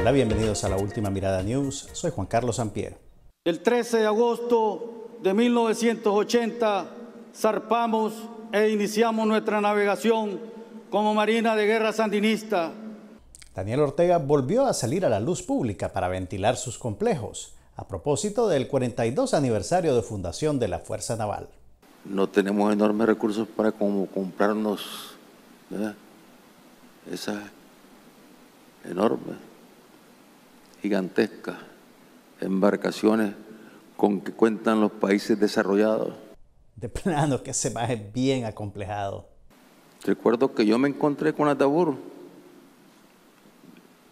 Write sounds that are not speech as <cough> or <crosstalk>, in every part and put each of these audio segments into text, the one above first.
Hola, bienvenidos a la última mirada news. Soy Juan Carlos Sampier. El 13 de agosto de 1980 zarpamos e iniciamos nuestra navegación como Marina de Guerra Sandinista. Daniel Ortega volvió a salir a la luz pública para ventilar sus complejos a propósito del 42 aniversario de fundación de la Fuerza Naval. No tenemos enormes recursos para como comprarnos esas enormes gigantescas, embarcaciones con que cuentan los países desarrollados. De plano, que se baje bien acomplejado. Recuerdo que yo me encontré con Atabur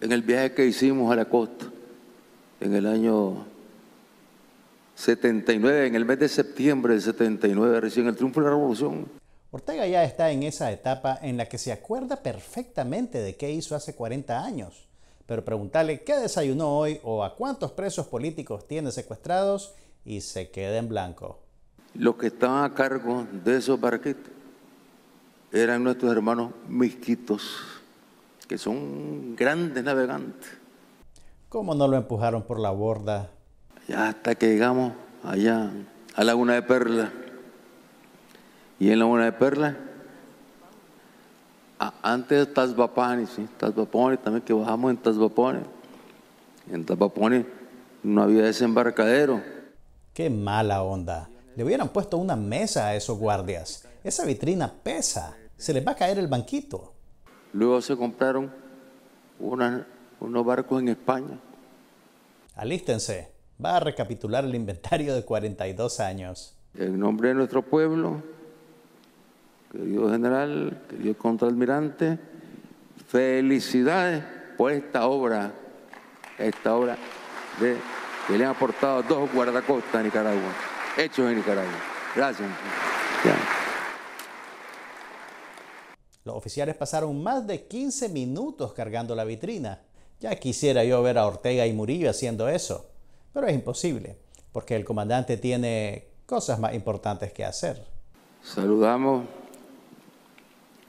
en el viaje que hicimos a la costa en el año 79, en el mes de septiembre del 79, recién el triunfo de la revolución. Ortega ya está en esa etapa en la que se acuerda perfectamente de qué hizo hace 40 años pero preguntarle qué desayunó hoy o a cuántos presos políticos tiene secuestrados y se quede en blanco. Los que estaban a cargo de esos barquitos eran nuestros hermanos misquitos, que son grandes navegantes. ¿Cómo no lo empujaron por la borda? Ya hasta que llegamos allá a Laguna de Perla. Y en Laguna de Perla antes de Tazvapani, ¿sí? Tazvapone, también que bajamos en Tazvapone. En Tazvapone no había desembarcadero. Qué mala onda. Le hubieran puesto una mesa a esos guardias. Esa vitrina pesa. Se les va a caer el banquito. Luego se compraron unos barcos en España. Alístense. Va a recapitular el inventario de 42 años. En nombre de nuestro pueblo, querido general, querido contraalmirante, felicidades por esta obra, esta obra de, que le han aportado dos guardacostas a Nicaragua, hechos en Nicaragua. Gracias. Los oficiales pasaron más de 15 minutos cargando la vitrina. Ya quisiera yo ver a Ortega y Murillo haciendo eso, pero es imposible, porque el comandante tiene cosas más importantes que hacer. Saludamos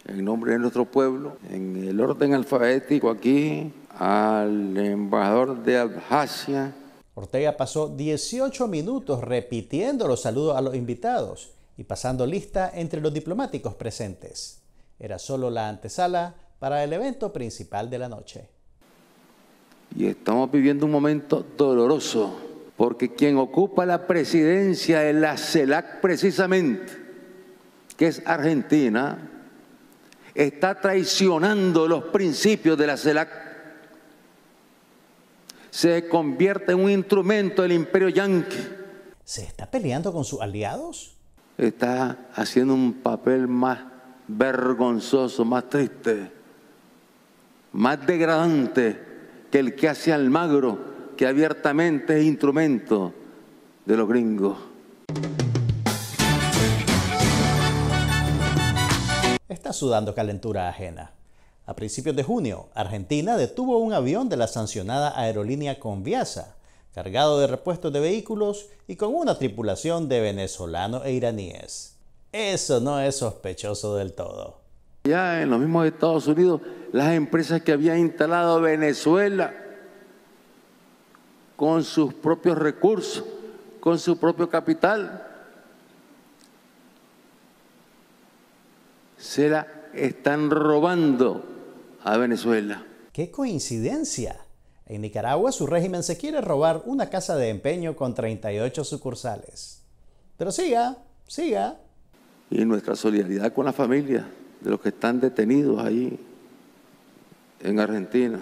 en nombre de nuestro pueblo, en el orden alfabético aquí, al embajador de Abjasia. Ortega pasó 18 minutos repitiendo los saludos a los invitados y pasando lista entre los diplomáticos presentes. Era solo la antesala para el evento principal de la noche. Y estamos viviendo un momento doloroso, porque quien ocupa la presidencia de la CELAC precisamente, que es Argentina, está traicionando los principios de la CELAC. Se convierte en un instrumento del imperio yanqui. ¿Se está peleando con sus aliados? Está haciendo un papel más vergonzoso, más triste, más degradante que el que hace Almagro, que abiertamente es instrumento de los gringos. está sudando calentura ajena. A principios de junio, Argentina detuvo un avión de la sancionada aerolínea Conviasa, cargado de repuestos de vehículos y con una tripulación de venezolanos e iraníes. Eso no es sospechoso del todo. Ya en los mismos Estados Unidos, las empresas que habían instalado Venezuela con sus propios recursos, con su propio capital, se la están robando a Venezuela. ¡Qué coincidencia! En Nicaragua su régimen se quiere robar una casa de empeño con 38 sucursales. Pero siga, siga. Y nuestra solidaridad con la familia de los que están detenidos ahí en Argentina.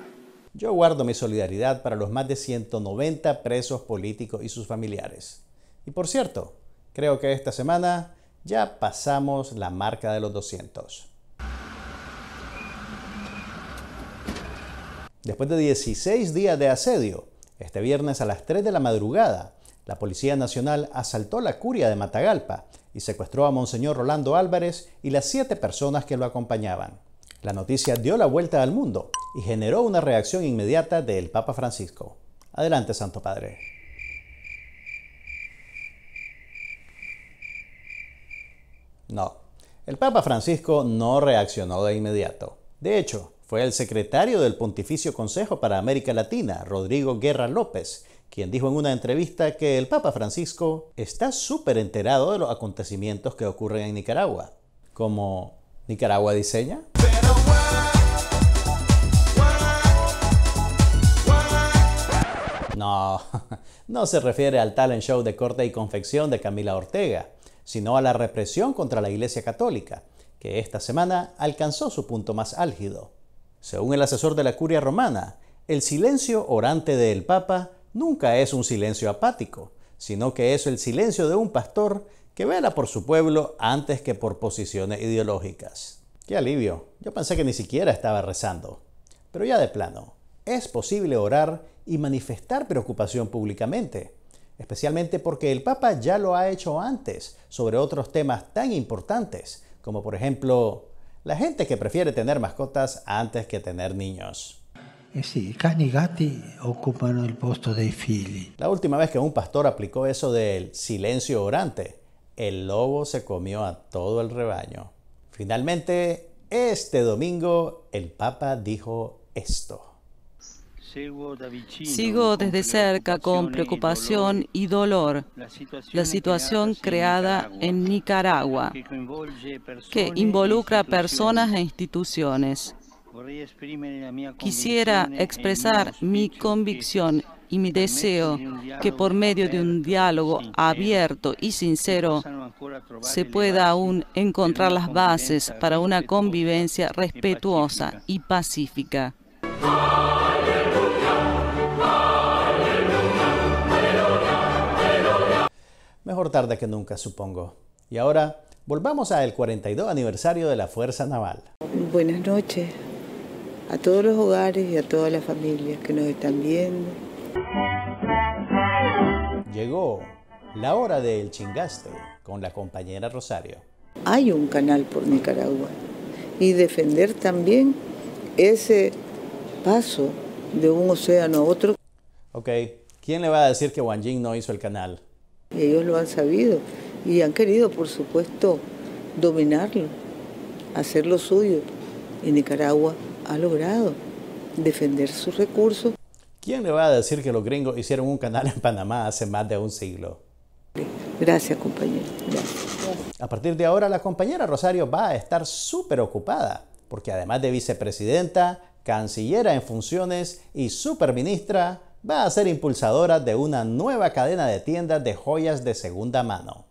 Yo guardo mi solidaridad para los más de 190 presos políticos y sus familiares. Y por cierto, creo que esta semana ya pasamos la marca de los 200. Después de 16 días de asedio, este viernes a las 3 de la madrugada, la Policía Nacional asaltó la curia de Matagalpa y secuestró a Monseñor Rolando Álvarez y las siete personas que lo acompañaban. La noticia dio la vuelta al mundo y generó una reacción inmediata del Papa Francisco. Adelante, Santo Padre. No, el Papa Francisco no reaccionó de inmediato. De hecho, fue el secretario del Pontificio Consejo para América Latina, Rodrigo Guerra López, quien dijo en una entrevista que el Papa Francisco está súper enterado de los acontecimientos que ocurren en Nicaragua, como Nicaragua diseña. no, <laughs> no se refiere al talent show de corte y confección de Camila Ortega, sino a la represión contra la Iglesia Católica, que esta semana alcanzó su punto más álgido. Según el asesor de la Curia Romana, el silencio orante del Papa nunca es un silencio apático, sino que es el silencio de un pastor que vela por su pueblo antes que por posiciones ideológicas. Qué alivio, yo pensé que ni siquiera estaba rezando. Pero ya de plano, es posible orar y manifestar preocupación públicamente especialmente porque el Papa ya lo ha hecho antes sobre otros temas tan importantes, como por ejemplo la gente que prefiere tener mascotas antes que tener niños. Eh sí, cani e gatti ocupan el puesto de La última vez que un pastor aplicó eso del silencio orante, el lobo se comió a todo el rebaño. Finalmente, este domingo el Papa dijo esto. Sigo desde cerca con preocupación y dolor la situación creada en Nicaragua, que e involucra personas e instituciones. Quisiera expresar mi convicción y mi deseo que por medio de un diálogo abierto y sincero se pueda aún encontrar las bases para una convivencia respetuosa y pacífica. mejor tarde que nunca, supongo. Y ahora volvamos al 42 aniversario de la Fuerza Naval. Buenas noches a todos los hogares y a todas las familias que nos están viendo. Llegó la hora del chingaste con la compañera Rosario. Hay un canal por Nicaragua y defender también ese paso de un océano a otro. Ok, ¿quién le va a decir que Wang Jing no hizo el canal? ellos lo han sabido y han querido, por supuesto, dominarlo, hacer lo suyo. Y Nicaragua ha logrado defender sus recursos. ¿Quién le va a decir que los gringos hicieron un canal en Panamá hace más de un siglo? Gracias, compañero. A partir de ahora, la compañera Rosario va a estar súper ocupada, porque además de vicepresidenta, cancillera en funciones y superministra, va a ser impulsadora de una nueva cadena de tiendas de joyas de segunda mano.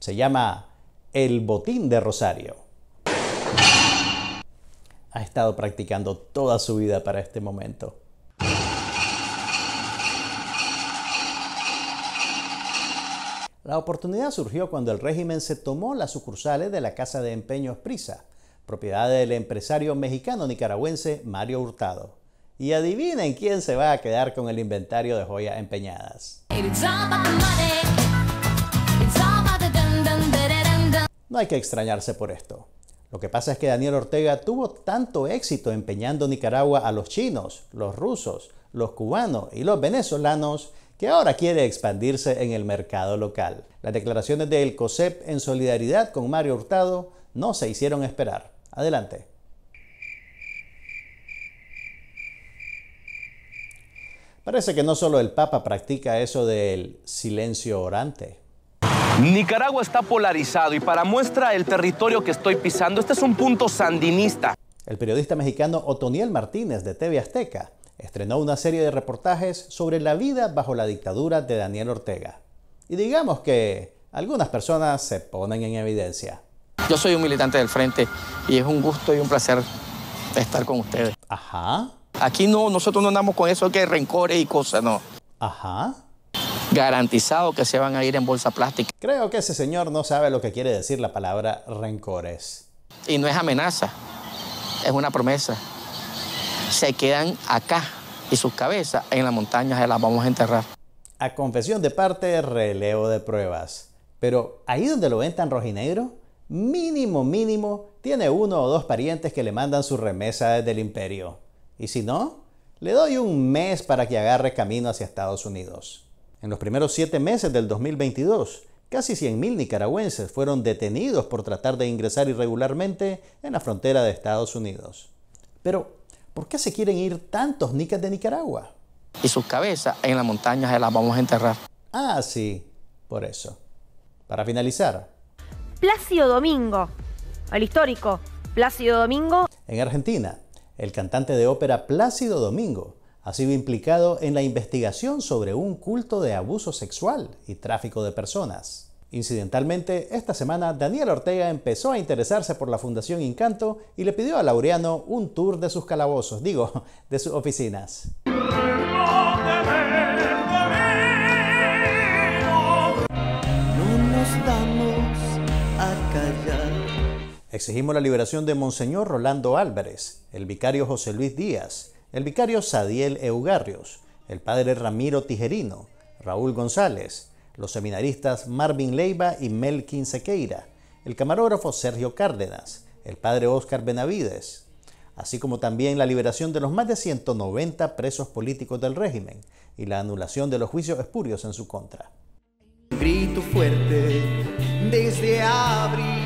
Se llama El Botín de Rosario. Ha estado practicando toda su vida para este momento. La oportunidad surgió cuando el régimen se tomó las sucursales de la Casa de Empeños Prisa, propiedad del empresario mexicano-nicaragüense Mario Hurtado. Y adivinen quién se va a quedar con el inventario de joyas empeñadas. No hay que extrañarse por esto. Lo que pasa es que Daniel Ortega tuvo tanto éxito empeñando Nicaragua a los chinos, los rusos, los cubanos y los venezolanos que ahora quiere expandirse en el mercado local. Las declaraciones del COSEP en solidaridad con Mario Hurtado no se hicieron esperar. Adelante. Parece que no solo el Papa practica eso del silencio orante. Nicaragua está polarizado y para muestra el territorio que estoy pisando, este es un punto sandinista. El periodista mexicano Otoniel Martínez de TV Azteca estrenó una serie de reportajes sobre la vida bajo la dictadura de Daniel Ortega. Y digamos que algunas personas se ponen en evidencia. Yo soy un militante del Frente y es un gusto y un placer estar con ustedes. Ajá. Aquí no, nosotros no andamos con eso que rencores y cosas, no. Ajá. Garantizado que se van a ir en bolsa plástica. Creo que ese señor no sabe lo que quiere decir la palabra rencores. Y no es amenaza, es una promesa. Se quedan acá y sus cabezas en las montañas se las vamos a enterrar. A confesión de parte, relevo de pruebas. Pero ahí donde lo ven tan rojinegro, mínimo, mínimo, tiene uno o dos parientes que le mandan su remesa desde el imperio. Y si no, le doy un mes para que agarre camino hacia Estados Unidos. En los primeros siete meses del 2022, casi 100.000 nicaragüenses fueron detenidos por tratar de ingresar irregularmente en la frontera de Estados Unidos. Pero, ¿por qué se quieren ir tantos nicas de Nicaragua? Y sus cabezas en las montañas se las vamos a enterrar. Ah, sí, por eso. Para finalizar. Plácido Domingo, el histórico Plácido Domingo. En Argentina, el cantante de ópera Plácido Domingo ha sido implicado en la investigación sobre un culto de abuso sexual y tráfico de personas. Incidentalmente, esta semana Daniel Ortega empezó a interesarse por la Fundación Encanto y le pidió a Laureano un tour de sus calabozos, digo, <laughs> de sus oficinas. Exigimos la liberación de Monseñor Rolando Álvarez, el vicario José Luis Díaz, el vicario Sadiel Eugarrios, el padre Ramiro Tijerino, Raúl González, los seminaristas Marvin Leiva y Melkin Sequeira, el camarógrafo Sergio Cárdenas, el padre Óscar Benavides, así como también la liberación de los más de 190 presos políticos del régimen y la anulación de los juicios espurios en su contra. grito fuerte desde abril.